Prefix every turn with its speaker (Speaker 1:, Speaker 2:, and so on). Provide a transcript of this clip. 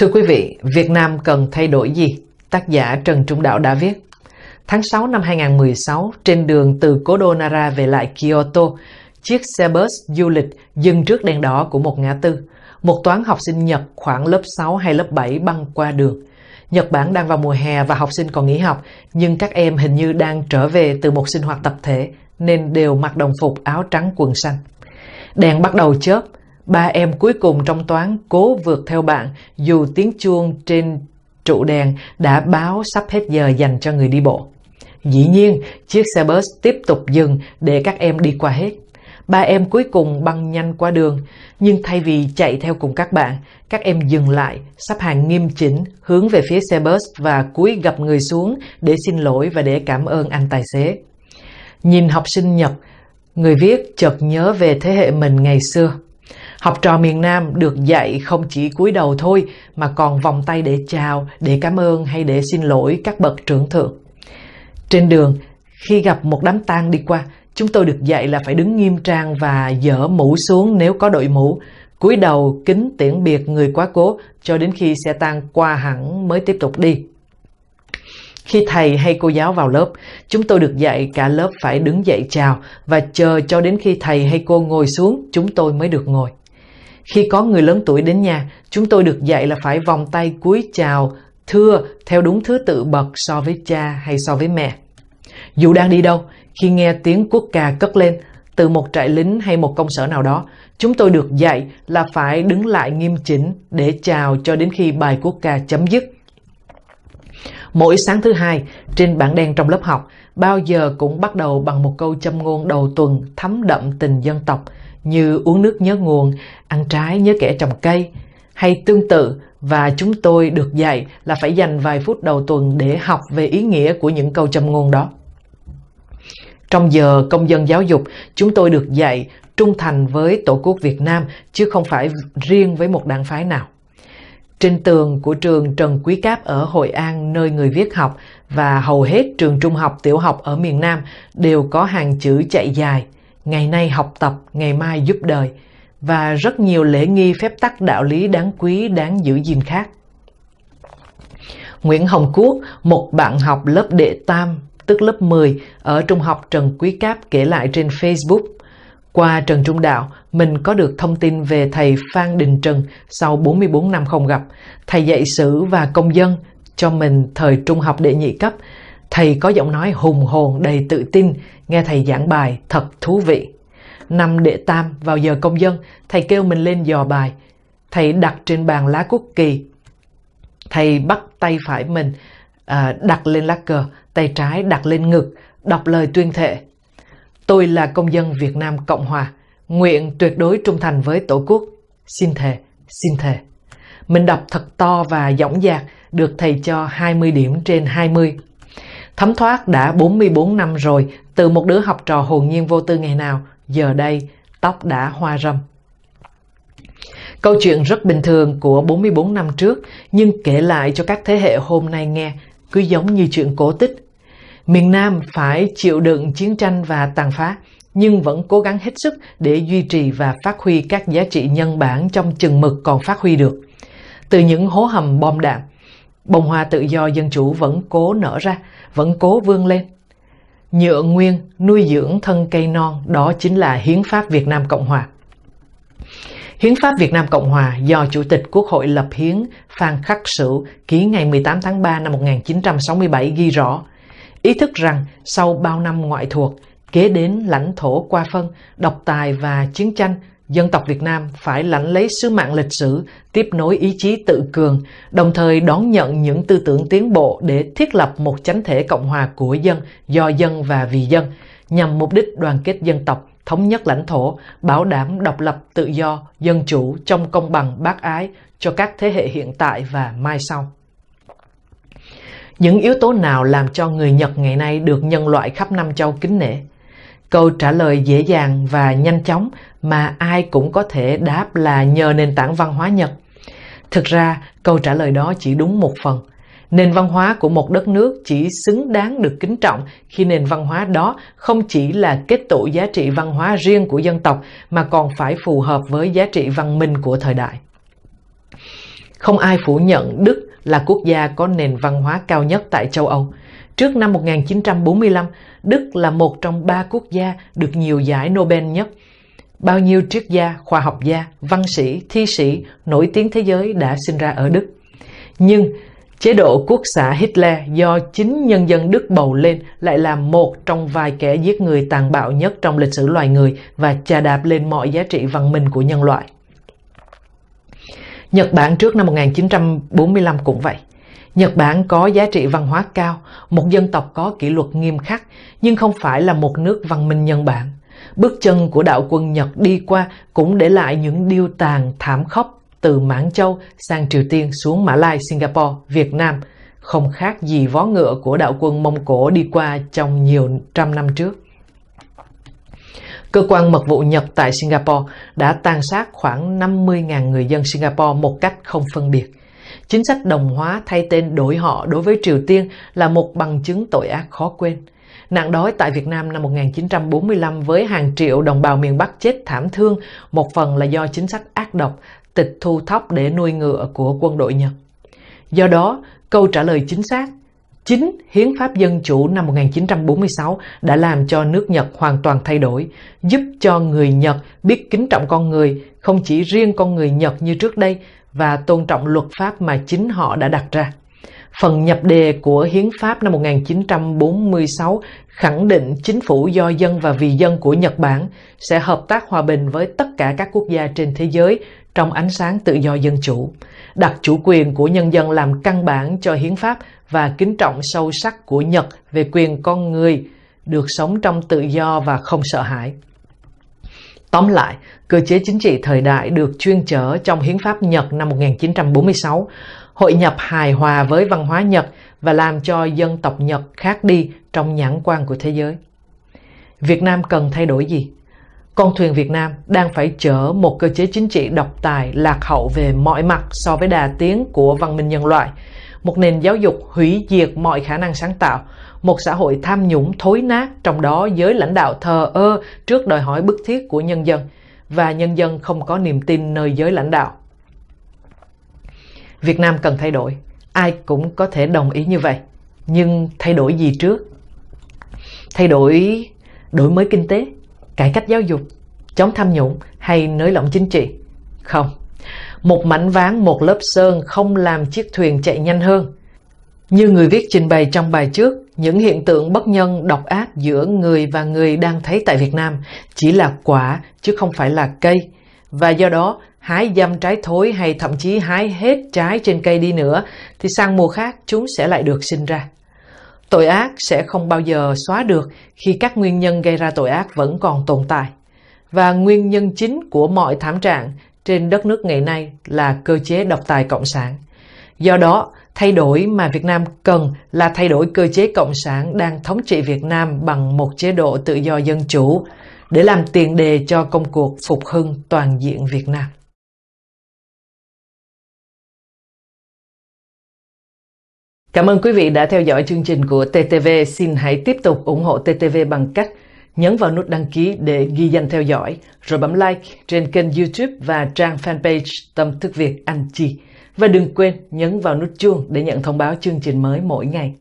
Speaker 1: Thưa quý vị, Việt Nam cần thay đổi gì? Tác giả Trần Trung Đạo đã viết. Tháng 6 năm 2016, trên đường từ Cố Đô Nara về lại Kyoto, chiếc xe bus du lịch dừng trước đèn đỏ của một ngã tư. Một toán học sinh Nhật khoảng lớp 6 hay lớp 7 băng qua đường. Nhật Bản đang vào mùa hè và học sinh còn nghỉ học, nhưng các em hình như đang trở về từ một sinh hoạt tập thể, nên đều mặc đồng phục áo trắng quần xanh. Đèn bắt đầu chớp, Ba em cuối cùng trong toán cố vượt theo bạn dù tiếng chuông trên trụ đèn đã báo sắp hết giờ dành cho người đi bộ. Dĩ nhiên, chiếc xe bus tiếp tục dừng để các em đi qua hết. Ba em cuối cùng băng nhanh qua đường, nhưng thay vì chạy theo cùng các bạn, các em dừng lại, sắp hàng nghiêm chỉnh, hướng về phía xe bus và cúi gặp người xuống để xin lỗi và để cảm ơn anh tài xế. Nhìn học sinh Nhật, người viết chợt nhớ về thế hệ mình ngày xưa. Học trò miền Nam được dạy không chỉ cúi đầu thôi mà còn vòng tay để chào, để cảm ơn hay để xin lỗi các bậc trưởng thượng. Trên đường, khi gặp một đám tang đi qua, chúng tôi được dạy là phải đứng nghiêm trang và dỡ mũ xuống nếu có đội mũ, cúi đầu kính tiễn biệt người quá cố cho đến khi xe tang qua hẳn mới tiếp tục đi. Khi thầy hay cô giáo vào lớp, chúng tôi được dạy cả lớp phải đứng dậy chào và chờ cho đến khi thầy hay cô ngồi xuống chúng tôi mới được ngồi. Khi có người lớn tuổi đến nhà, chúng tôi được dạy là phải vòng tay cúi chào, thưa theo đúng thứ tự bậc so với cha hay so với mẹ. Dù đang đi đâu, khi nghe tiếng quốc ca cất lên từ một trại lính hay một công sở nào đó, chúng tôi được dạy là phải đứng lại nghiêm chỉnh để chào cho đến khi bài quốc ca chấm dứt. Mỗi sáng thứ hai, trên bảng đen trong lớp học, bao giờ cũng bắt đầu bằng một câu châm ngôn đầu tuần thấm đậm tình dân tộc – như uống nước nhớ nguồn, ăn trái nhớ kẻ trồng cây, hay tương tự và chúng tôi được dạy là phải dành vài phút đầu tuần để học về ý nghĩa của những câu châm ngôn đó. Trong giờ công dân giáo dục, chúng tôi được dạy trung thành với Tổ quốc Việt Nam chứ không phải riêng với một đảng phái nào. Trên tường của trường Trần Quý Cáp ở Hội An nơi người viết học và hầu hết trường trung học tiểu học ở miền Nam đều có hàng chữ chạy dài ngày nay học tập, ngày mai giúp đời và rất nhiều lễ nghi phép tắc đạo lý đáng quý, đáng giữ gìn khác. Nguyễn Hồng Quốc, một bạn học lớp đệ tam, tức lớp 10, ở Trung học Trần Quý Cáp kể lại trên Facebook. Qua Trần Trung Đạo, mình có được thông tin về thầy Phan Đình Trần sau 44 năm không gặp. Thầy dạy sử và công dân cho mình thời trung học đệ nhị cấp. Thầy có giọng nói hùng hồn đầy tự tin, nghe thầy giảng bài thật thú vị. Năm đệ tam vào giờ công dân, thầy kêu mình lên dò bài. Thầy đặt trên bàn lá quốc kỳ. Thầy bắt tay phải mình à, đặt lên lá cờ, tay trái đặt lên ngực, đọc lời tuyên thệ. Tôi là công dân Việt Nam Cộng Hòa, nguyện tuyệt đối trung thành với Tổ quốc. Xin thề, xin thề. Mình đọc thật to và dõng dạc, được thầy cho 20 điểm trên 20. Thấm thoát đã 44 năm rồi, từ một đứa học trò hồn nhiên vô tư ngày nào, giờ đây tóc đã hoa râm. Câu chuyện rất bình thường của 44 năm trước, nhưng kể lại cho các thế hệ hôm nay nghe cứ giống như chuyện cổ tích. Miền Nam phải chịu đựng chiến tranh và tàn phá, nhưng vẫn cố gắng hết sức để duy trì và phát huy các giá trị nhân bản trong chừng mực còn phát huy được. Từ những hố hầm bom đạn, Bông hoa tự do dân chủ vẫn cố nở ra, vẫn cố vươn lên. Nhựa nguyên nuôi dưỡng thân cây non đó chính là Hiến pháp Việt Nam Cộng Hòa. Hiến pháp Việt Nam Cộng Hòa do Chủ tịch Quốc hội lập hiến Phan Khắc Sử ký ngày 18 tháng 3 năm 1967 ghi rõ, ý thức rằng sau bao năm ngoại thuộc, kế đến lãnh thổ qua phân, độc tài và chiến tranh dân tộc Việt Nam phải lãnh lấy sứ mạng lịch sử, tiếp nối ý chí tự cường, đồng thời đón nhận những tư tưởng tiến bộ để thiết lập một chánh thể cộng hòa của dân, do dân và vì dân, nhằm mục đích đoàn kết dân tộc, thống nhất lãnh thổ, bảo đảm độc lập tự do, dân chủ trong công bằng bác ái cho các thế hệ hiện tại và mai sau. Những yếu tố nào làm cho người Nhật ngày nay được nhân loại khắp năm châu kính nể? Câu trả lời dễ dàng và nhanh chóng mà ai cũng có thể đáp là nhờ nền tảng văn hóa Nhật. Thực ra, câu trả lời đó chỉ đúng một phần. Nền văn hóa của một đất nước chỉ xứng đáng được kính trọng khi nền văn hóa đó không chỉ là kết tụ giá trị văn hóa riêng của dân tộc mà còn phải phù hợp với giá trị văn minh của thời đại. Không ai phủ nhận Đức là quốc gia có nền văn hóa cao nhất tại châu Âu – Trước năm 1945, Đức là một trong ba quốc gia được nhiều giải Nobel nhất. Bao nhiêu triết gia, khoa học gia, văn sĩ, thi sĩ nổi tiếng thế giới đã sinh ra ở Đức. Nhưng chế độ quốc xã Hitler do chính nhân dân Đức bầu lên lại là một trong vài kẻ giết người tàn bạo nhất trong lịch sử loài người và chà đạp lên mọi giá trị văn minh của nhân loại. Nhật Bản trước năm 1945 cũng vậy. Nhật Bản có giá trị văn hóa cao, một dân tộc có kỷ luật nghiêm khắc, nhưng không phải là một nước văn minh nhân bản. Bước chân của đạo quân Nhật đi qua cũng để lại những điêu tàn thảm khốc từ Mãn Châu sang Triều Tiên xuống Mã Lai, Singapore, Việt Nam, không khác gì vó ngựa của đạo quân Mông Cổ đi qua trong nhiều trăm năm trước. Cơ quan mật vụ Nhật tại Singapore đã tàn sát khoảng 50.000 người dân Singapore một cách không phân biệt – chính sách đồng hóa thay tên đổi họ đối với Triều Tiên là một bằng chứng tội ác khó quên. Nạn đói tại Việt Nam năm 1945 với hàng triệu đồng bào miền Bắc chết thảm thương, một phần là do chính sách ác độc, tịch thu thóc để nuôi ngựa của quân đội Nhật. Do đó, câu trả lời chính xác Chính Hiến pháp Dân chủ năm 1946 đã làm cho nước Nhật hoàn toàn thay đổi, giúp cho người Nhật biết kính trọng con người, không chỉ riêng con người Nhật như trước đây, và tôn trọng luật pháp mà chính họ đã đặt ra. Phần nhập đề của Hiến pháp năm 1946 khẳng định chính phủ do dân và vì dân của Nhật Bản sẽ hợp tác hòa bình với tất cả các quốc gia trên thế giới trong ánh sáng tự do dân chủ, đặt chủ quyền của nhân dân làm căn bản cho hiến pháp và kính trọng sâu sắc của Nhật về quyền con người được sống trong tự do và không sợ hãi. Tóm lại, cơ chế chính trị thời đại được chuyên trở trong hiến pháp Nhật năm 1946, hội nhập hài hòa với văn hóa Nhật và làm cho dân tộc Nhật khác đi trong nhãn quan của thế giới. Việt Nam cần thay đổi gì? Con thuyền Việt Nam đang phải chở một cơ chế chính trị độc tài lạc hậu về mọi mặt so với đà tiến của văn minh nhân loại, một nền giáo dục hủy diệt mọi khả năng sáng tạo, một xã hội tham nhũng thối nát, trong đó giới lãnh đạo thờ ơ trước đòi hỏi bức thiết của nhân dân và nhân dân không có niềm tin nơi giới lãnh đạo. Việt Nam cần thay đổi, ai cũng có thể đồng ý như vậy. Nhưng thay đổi gì trước? Thay đổi đổi mới kinh tế, cải cách giáo dục, chống tham nhũng hay nới lỏng chính trị? Không. Một mảnh ván, một lớp sơn không làm chiếc thuyền chạy nhanh hơn. Như người viết trình bày trong bài trước, những hiện tượng bất nhân độc ác giữa người và người đang thấy tại Việt Nam chỉ là quả chứ không phải là cây. Và do đó, hái dăm trái thối hay thậm chí hái hết trái trên cây đi nữa thì sang mùa khác chúng sẽ lại được sinh ra. Tội ác sẽ không bao giờ xóa được khi các nguyên nhân gây ra tội ác vẫn còn tồn tại. Và nguyên nhân chính của mọi thảm trạng trên đất nước ngày nay là cơ chế độc tài cộng sản. Do đó, Thay đổi mà Việt Nam cần là thay đổi cơ chế cộng sản đang thống trị Việt Nam bằng một chế độ tự do dân chủ để làm tiền đề cho công cuộc phục hưng toàn diện Việt Nam. Cảm ơn quý vị đã theo dõi chương trình của TTV. Xin hãy tiếp tục ủng hộ TTV bằng cách nhấn vào nút đăng ký để ghi danh theo dõi, rồi bấm like trên kênh YouTube và trang fanpage Tâm Thức Việt Anh Chi. Và đừng quên nhấn vào nút chuông để nhận thông báo chương trình mới mỗi ngày.